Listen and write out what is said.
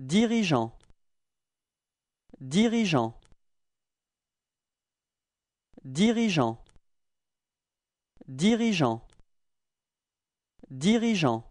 Dirigeant Dirigeant Dirigeant Dirigeant Dirigeant